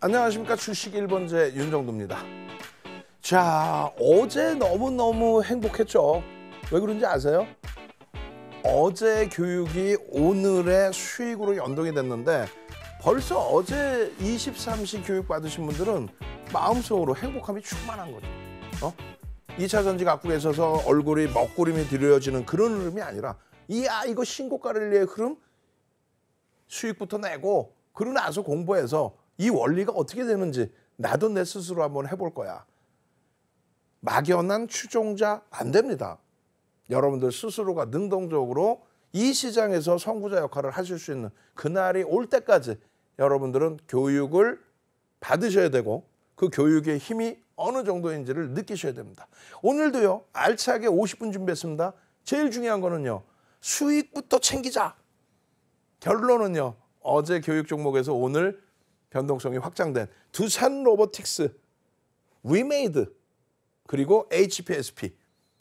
안녕하십니까 주식 1번제 윤정도입니다. 자 어제 너무너무 행복했죠. 왜 그런지 아세요? 어제 교육이 오늘의 수익으로 연동이 됐는데 벌써 어제 23시 교육 받으신 분들은 마음속으로 행복함이 충만한 거죠. 어? 2차 전지 각국에 있어서 얼굴이 먹구름이 들여지는 그런 흐름이 아니라 이야 아, 이거 신고가를 위해 흐름 수익부터 내고 그러 나서 공부해서 이 원리가 어떻게 되는지 나도 내 스스로 한번 해볼 거야. 막연한 추종자 안 됩니다. 여러분들 스스로가 능동적으로 이 시장에서 선구자 역할을 하실 수 있는 그날이 올 때까지 여러분들은 교육을 받으셔야 되고 그 교육의 힘이 어느 정도인지를 느끼셔야 됩니다. 오늘도요, 알차게 50분 준비했습니다. 제일 중요한 거는요, 수익부터 챙기자. 결론은요, 어제 교육 종목에서 오늘 변동성이 확장된 두산 로보틱스, 위메이드 그리고 HPSP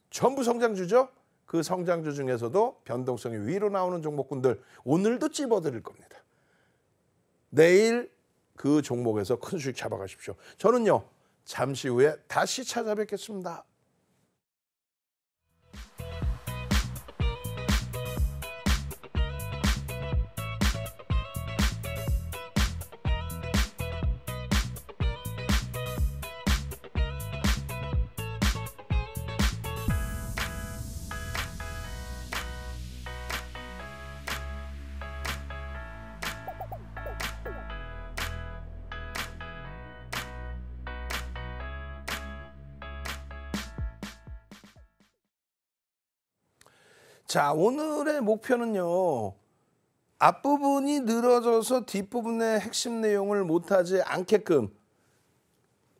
전부 성장주죠. 그 성장주 중에서도 변동성이 위로 나오는 종목군들 오늘도 찝어드릴 겁니다. 내일 그 종목에서 큰 수익 잡아가십시오. 저는요. 잠시 후에 다시 찾아뵙겠습니다. 자, 오늘의 목표는요. 앞부분이 늘어져서 뒷부분의 핵심 내용을 못하지 않게끔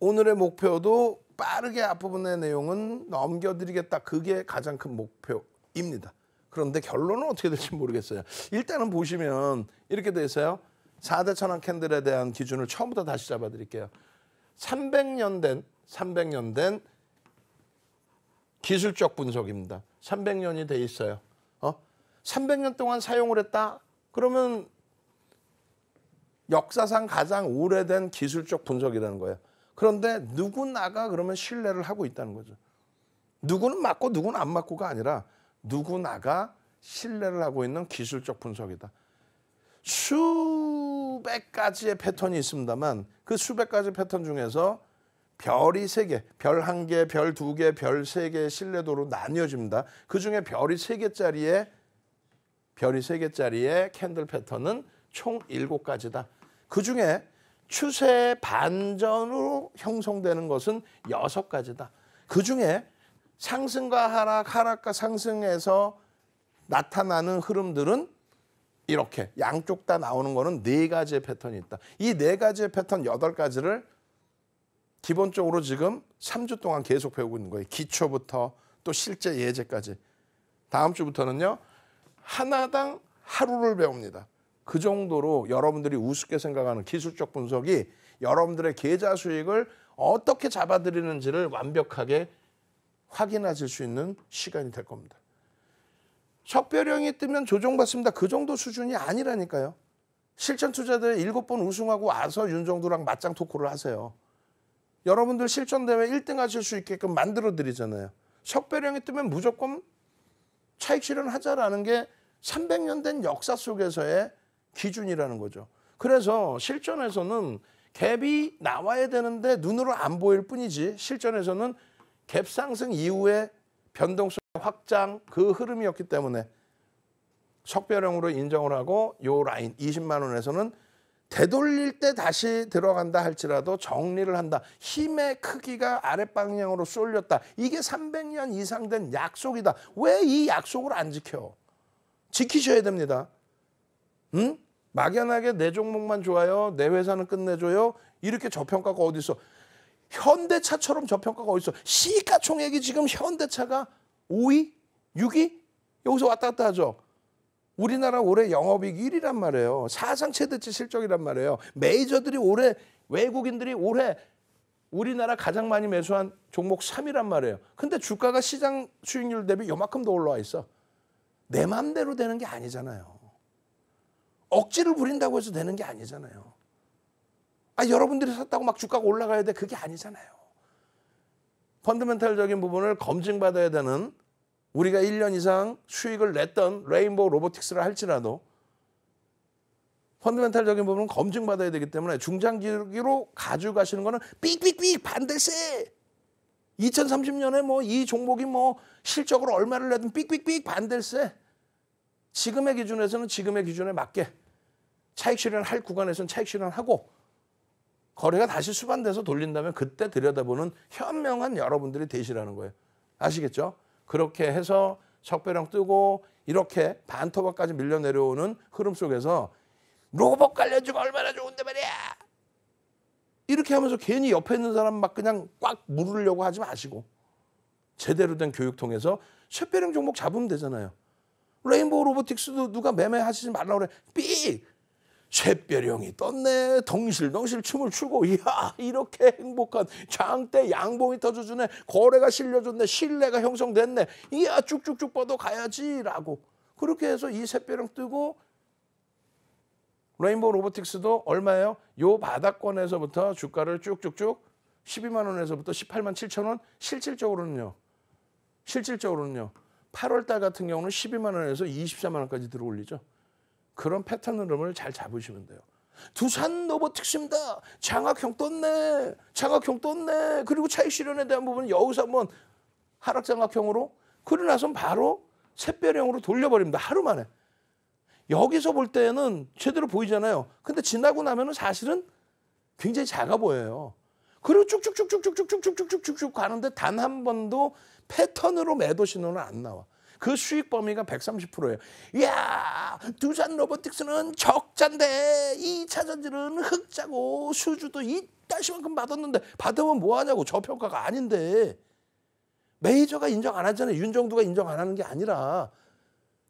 오늘의 목표도 빠르게 앞부분의 내용은 넘겨드리겠다. 그게 가장 큰 목표입니다. 그런데 결론은 어떻게 될지 모르겠어요. 일단은 보시면 이렇게 돼 있어요. 4대 천왕 캔들에 대한 기준을 처음부터 다시 잡아드릴게요. 300년 된, 300년 된 기술적 분석입니다. 300년이 돼 있어요. 어? 300년 동안 사용을 했다. 그러면 역사상 가장 오래된 기술적 분석이라는 거예요. 그런데 누구나가 그러면 신뢰를 하고 있다는 거죠. 누구는 맞고 누구는 안 맞고가 아니라 누구나가 신뢰를 하고 있는 기술적 분석이다. 수백 가지의 패턴이 있습니다만 그 수백 가지 패턴 중에서 별이 세 개, 별 한 개, 별 두 개, 별 세개의 신뢰도로 나뉘어집니다. 그 중에 별이 세 개짜리에 별이 세 개짜리의 캔들 패턴은 총 일곱 가지다. 그 중에 추세 반전으로 형성되는 것은 여섯 가지다. 그 중에 상승과 하락, 하락과 상승에서 나타나는 흐름들은 이렇게 양쪽 다 나오는 거는 네 가지의 패턴이 있다. 이 네 가지의 패턴 여덟 가지를 기본적으로 지금 3주 동안 계속 배우고 있는 거예요. 기초부터 또 실제 예제까지. 다음 주부터는요. 하나당 하루를 배웁니다. 그 정도로 여러분들이 우습게 생각하는 기술적 분석이 여러분들의 계좌 수익을 어떻게 잡아들이는지를 완벽하게 확인하실 수 있는 시간이 될 겁니다. 석별형이 뜨면 조정받습니다. 그 정도 수준이 아니라니까요. 실전 투자들 일번 우승하고 와서 윤정두랑 맞짱 토크를 하세요. 여러분들 실전대회 1등 하실 수 있게끔 만들어 드리잖아요. 석배령이 뜨면 무조건 차익 실현하자라는 게 300년 된 역사 속에서의 기준이라는 거죠. 그래서 실전에서는 갭이 나와야 되는데 눈으로 안 보일 뿐이지 실전에서는 갭 상승 이후에 변동성 확장 그 흐름이었기 때문에 석별형으로 인정을 하고 요 라인 20만 원에서는 되돌릴 때 다시 들어간다 할지라도 정리를 한다. 힘의 크기가 아랫방향으로 쏠렸다. 이게 300년 이상 된 약속이다. 왜 이 약속을 안 지켜? 지키셔야 됩니다. 응? 막연하게 내 종목만 좋아요. 내 회사는 끝내줘요. 이렇게 저평가가 어디 있어? 현대차처럼 저평가가 어디 있어? 시가총액이 지금 현대차가 5위, 6위 여기서 왔다 갔다 하죠. 우리나라 올해 영업이익 1위란 말이에요. 사상 최대치 실적이란 말이에요. 메이저들이 올해 외국인들이 올해 우리나라 가장 많이 매수한 종목 3위란 말이에요. 근데 주가가 시장 수익률 대비 요만큼 더 올라와 있어. 내 맘대로 되는 게 아니잖아요. 억지를 부린다고 해서 되는 게 아니잖아요. 아, 여러분들이 샀다고 막 주가가 올라가야 돼. 그게 아니잖아요. 펀드멘탈적인 부분을 검증받아야 되는 우리가 1년 이상 수익을 냈던 레인보우 로보틱스를 할지라도 펀드멘탈적인 부분은 검증받아야 되기 때문에 중장기로 가져가시는 거는 삑삑삑 반대세 2030년에 뭐 이 종목이 뭐 실적으로 얼마를 내든 삑삑삑 반댈세. 지금의 기준에서는 지금의 기준에 맞게 차익 실현할 구간에서는 차익 실현하고 거래가 다시 수반돼서 돌린다면 그때 들여다보는 현명한 여러분들이 되시라는 거예요. 아시겠죠? 그렇게 해서 석배령 뜨고 이렇게 반토막까지 밀려 내려오는 흐름 속에서 로봇 관련주가 얼마나 좋은데 말이야. 이렇게 하면서 괜히 옆에 있는 사람 막 그냥 꽉 물으려고 하지 마시고 제대로 된 교육 통해서 쇠배령 종목 잡으면 되잖아요. 레인보우 로보틱스도 누가 매매하시지 말라고 그래. 삑! 쇠뼈령이 떴네 덩실덩실 춤을 추고 이야 이렇게 행복한 장대 양봉이 터져주네 거래가 실려줬네 신뢰가 형성됐네 이야 쭉쭉쭉 뻗어 가야지 라고 그렇게 해서 이 쇠뼈령 뜨고 레인보우 로보틱스도 얼마예요? 요 바닥권에서부터 주가를 쭉쭉쭉 12만 원에서부터 18만 7천 원 실질적으로는요 실질적으로는요 8월 달 같은 경우는 12만 원에서 24만 원까지 들어올리죠 그런 패턴 흐름을 잘 잡으시면 돼요. 두산 로보틱스다 장학형 떴네. 장학형 떴네. 그리고 차익 실현에 대한 부분은 여기서 한번 하락 장학형으로 그러고 나선 바로 샛별형으로 돌려버립니다. 하루 만에. 여기서 볼 때는 제대로 보이잖아요. 근데 지나고 나면은 사실은 굉장히 작아 보여요. 그리고 쭉쭉쭉쭉쭉쭉쭉쭉쭉쭉 가는데 단 한 번도 패턴으로 매도 신호는 안 나와. 그 수익 범위가 130%예요. 이야 두산 로보틱스는 적자인데 이차전지는 흑자고 수주도 이따시만큼 받았는데 받으면 뭐하냐고 저평가가 아닌데 메이저가 인정 안 하잖아요. 윤정두가 인정 안 하는 게 아니라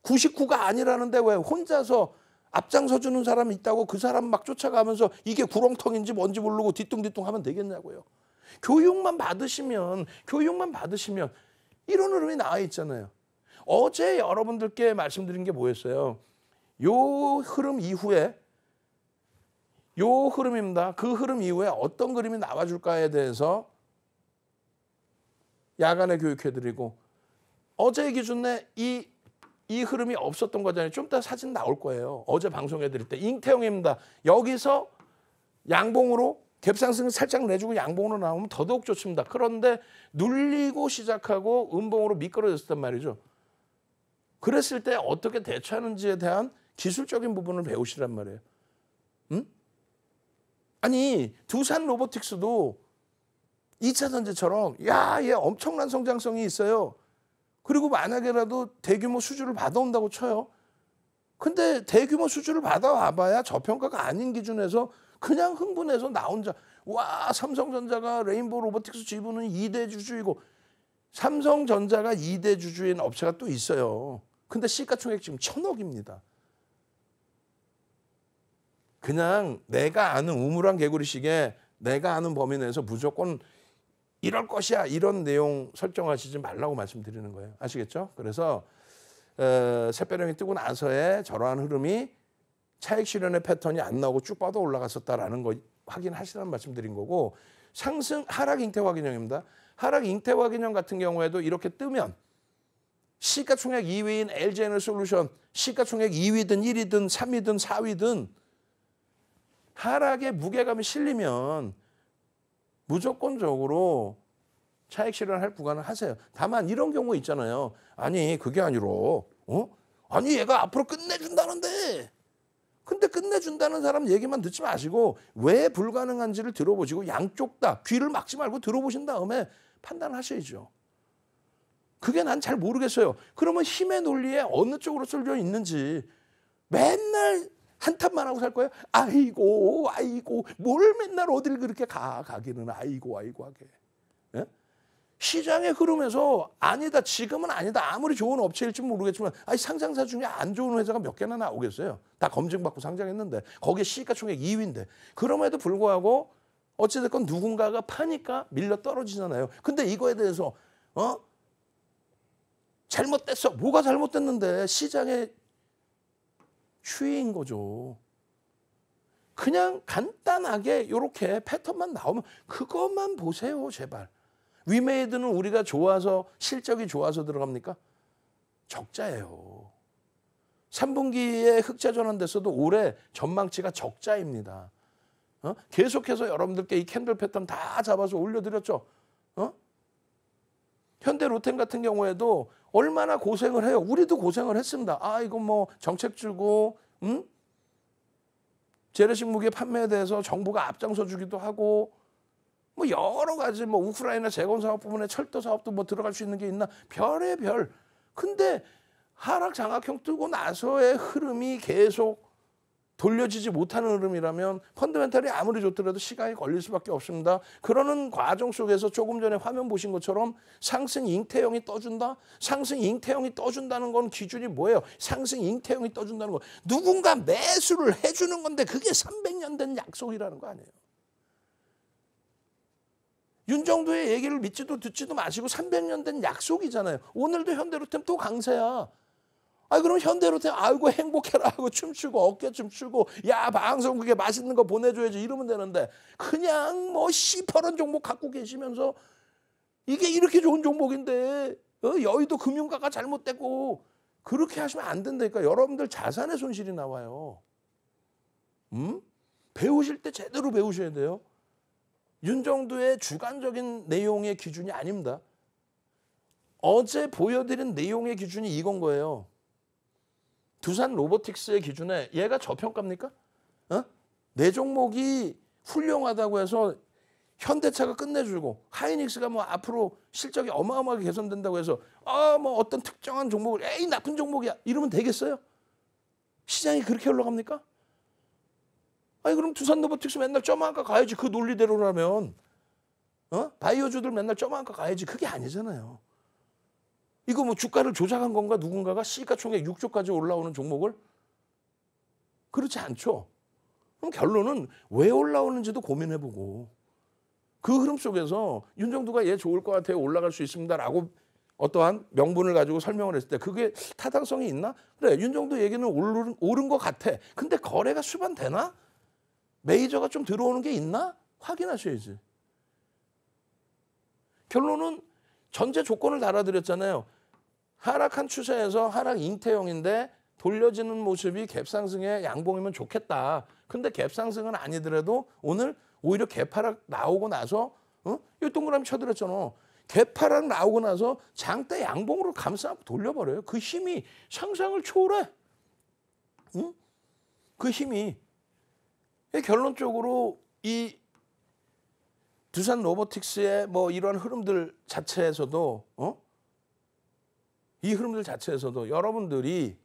99가 아니라는데 왜 혼자서 앞장서 주는 사람이 있다고 그 사람 막 쫓아가면서 이게 구렁텅인지 뭔지 모르고 뒤뚱뒤뚱 하면 되겠냐고요. 교육만 받으시면 교육만 받으시면 이런 흐름이 나와 있잖아요. 어제 여러분들께 말씀드린 게 뭐였어요? 요 흐름 이후에 요 흐름입니다. 그 흐름 이후에 어떤 그림이 나와줄까에 대해서 야간에 교육해드리고 어제 기준에 이, 이 흐름이 없었던 거잖아요. 좀 이따 사진 나올 거예요. 어제 방송해드릴 때. 잉태형입니다. 여기서 양봉으로 갭상승 살짝 내주고 양봉으로 나오면 더더욱 좋습니다. 그런데 눌리고 시작하고 음봉으로 미끄러졌단 말이죠. 그랬을 때 어떻게 대처하는지에 대한 기술적인 부분을 배우시란 말이에요. 음? 아니 두산 로보틱스도 2차 전지처럼 야얘 엄청난 성장성이 있어요. 그리고 만약에라도 대규모 수주를 받아온다고 쳐요. 근데 대규모 수주를 받아와봐야 저평가가 아닌 기준에서 그냥 흥분해서 나 혼자 와 삼성전자가 레인보우 로보틱스 지분은 2대 주주이고 삼성전자가 2대 주주인 업체가 또 있어요. 근데 시가총액 지금 천억입니다. 그냥 내가 아는 우물안 개구리식에 내가 아는 범위 내에서 무조건 이럴 것이야 이런 내용 설정하시지 말라고 말씀드리는 거예요. 아시겠죠? 그래서 어, 새배령이 뜨고 나서의 저러한 흐름이 차익 실현의 패턴이 안 나오고 쭉 빠져 올라갔었다라는 거 확인하시라는 말씀드린 거고 상승 하락 잉태화 개념입니다. 하락 잉태화 개념 같은 경우에도 이렇게 뜨면 시가총액 2위인 LG에너솔루션 시가총액 2위든 1위든 3위든 4위든 하락의 무게감이 실리면 무조건적으로 차익 실현할 구간을 하세요. 다만 이런 경우 있잖아요. 아니 그게 아니로 어? 아니 얘가 앞으로 끝내준다는데 근데 끝내준다는 사람 얘기만 듣지 마시고 왜 불가능한지를 들어보시고 양쪽 다 귀를 막지 말고 들어보신 다음에 판단하셔야죠. 그게 난 잘 모르겠어요. 그러면 힘의 논리에 어느 쪽으로 쏠려 있는지 맨날 한탄만 하고 살 거예요. 아이고, 아이고, 뭘 맨날 어딜 그렇게 가, 가기는 아이고, 아이고 하게. 예? 시장의 흐름에서 아니다, 지금은 아니다. 아무리 좋은 업체일지 모르겠지만, 아니, 상장사 중에 안 좋은 회사가 몇 개나 나오겠어요. 다 검증받고 상장했는데, 거기에 시가총액 2위인데. 그럼에도 불구하고, 어찌됐건 누군가가 파니까 밀려 떨어지잖아요. 근데 이거에 대해서, 어? 잘못됐어. 뭐가 잘못됐는데 시장의 추이인 거죠. 그냥 간단하게 이렇게 패턴만 나오면 그것만 보세요, 제발. 위메이드는 우리가 좋아서 실적이 좋아서 들어갑니까? 적자예요. 3분기에 흑자 전환됐어도 올해 전망치가 적자입니다. 어? 계속해서 여러분들께 이 캔들 패턴 다 잡아서 올려드렸죠. 어? 현대로템 같은 경우에도 얼마나 고생을 해요. 우리도 고생을 했습니다. 아, 이거 뭐 정책 주고, 응? 재래식 무기 판매에 대해서 정부가 앞장서 주기도 하고, 뭐 여러 가지 뭐 우크라이나 재건 사업 부분에 철도 사업도 뭐 들어갈 수 있는 게 있나 별의 별. 근데 하락 장악형 뜨고 나서의 흐름이 계속 돌려지지 못하는 흐름이라면 펀드멘탈이 아무리 좋더라도 시간이 걸릴 수밖에 없습니다. 그러는 과정 속에서 조금 전에 화면 보신 것처럼 상승 잉태형이 떠준다? 상승 잉태형이 떠준다는 건 기준이 뭐예요? 상승 잉태형이 떠준다는 건 누군가 매수를 해주는 건데 그게 300년 된 약속이라는 거 아니에요. 윤정도의 얘기를 믿지도 듣지도 마시고 300년 된 약속이잖아요. 오늘도 현대로템 또 강세야. 아 그럼 현대로테 이고 행복해라 하고 춤추고 어깨 춤추고 야 방송국에 맛있는 거 보내줘야지 이러면 되는데 그냥 뭐 시퍼런 종목 갖고 계시면서 이게 이렇게 좋은 종목인데 어? 여의도 금융가가 잘못됐고 그렇게 하시면 안 된다니까 여러분들 자산의 손실이 나와요. 음? 배우실 때 제대로 배우셔야 돼요. 윤정도의 주관적인 내용의 기준이 아닙니다. 어제 보여드린 내용의 기준이 이건 거예요. 두산 로보틱스의 기준에 얘가 저평가입니까? 어? 내 종목이 훌륭하다고 해서 현대차가 끝내주고 하이닉스가 뭐 앞으로 실적이 어마어마하게 개선된다고 해서 아뭐 어떤 특정한 종목을 에이 나쁜 종목이야 이러면 되겠어요? 시장이 그렇게 흘러갑니까? 아니 그럼 두산 로보틱스 맨날 점만가 가야지 그 논리대로라면 어 바이오주들 맨날 점만가 가야지 그게 아니잖아요. 이거 뭐 주가를 조작한 건가 누군가가 시가총액 6조까지 올라오는 종목을 그렇지 않죠. 그럼 결론은 왜 올라오는지도 고민해보고 그 흐름 속에서 윤정두가 얘 예, 좋을 것 같아요 올라갈 수 있습니다라고 어떠한 명분을 가지고 설명을 했을 때 그게 타당성이 있나? 그래 윤정두 얘기는 오른, 오른 것 같아. 근데 거래가 수반되나? 메이저가 좀 들어오는 게 있나? 확인하셔야지. 결론은 전제 조건을 달아드렸잖아요. 하락한 추세에서 하락 잉태형인데 돌려지는 모습이 갭상승의 양봉이면 좋겠다. 근데 갭상승은 아니더라도 오늘 오히려 개파락 나오고 나서 어? 이 동그라미 쳐들었잖아. 개파락 나오고 나서 장대 양봉으로 감싸 돌려버려요. 그 힘이 상상을 초월해. 응? 그 힘이. 결론적으로 이 두산 로보틱스의 뭐 이러한 흐름들 자체에서도 어? 이 흐름들 자체에서도 여러분들이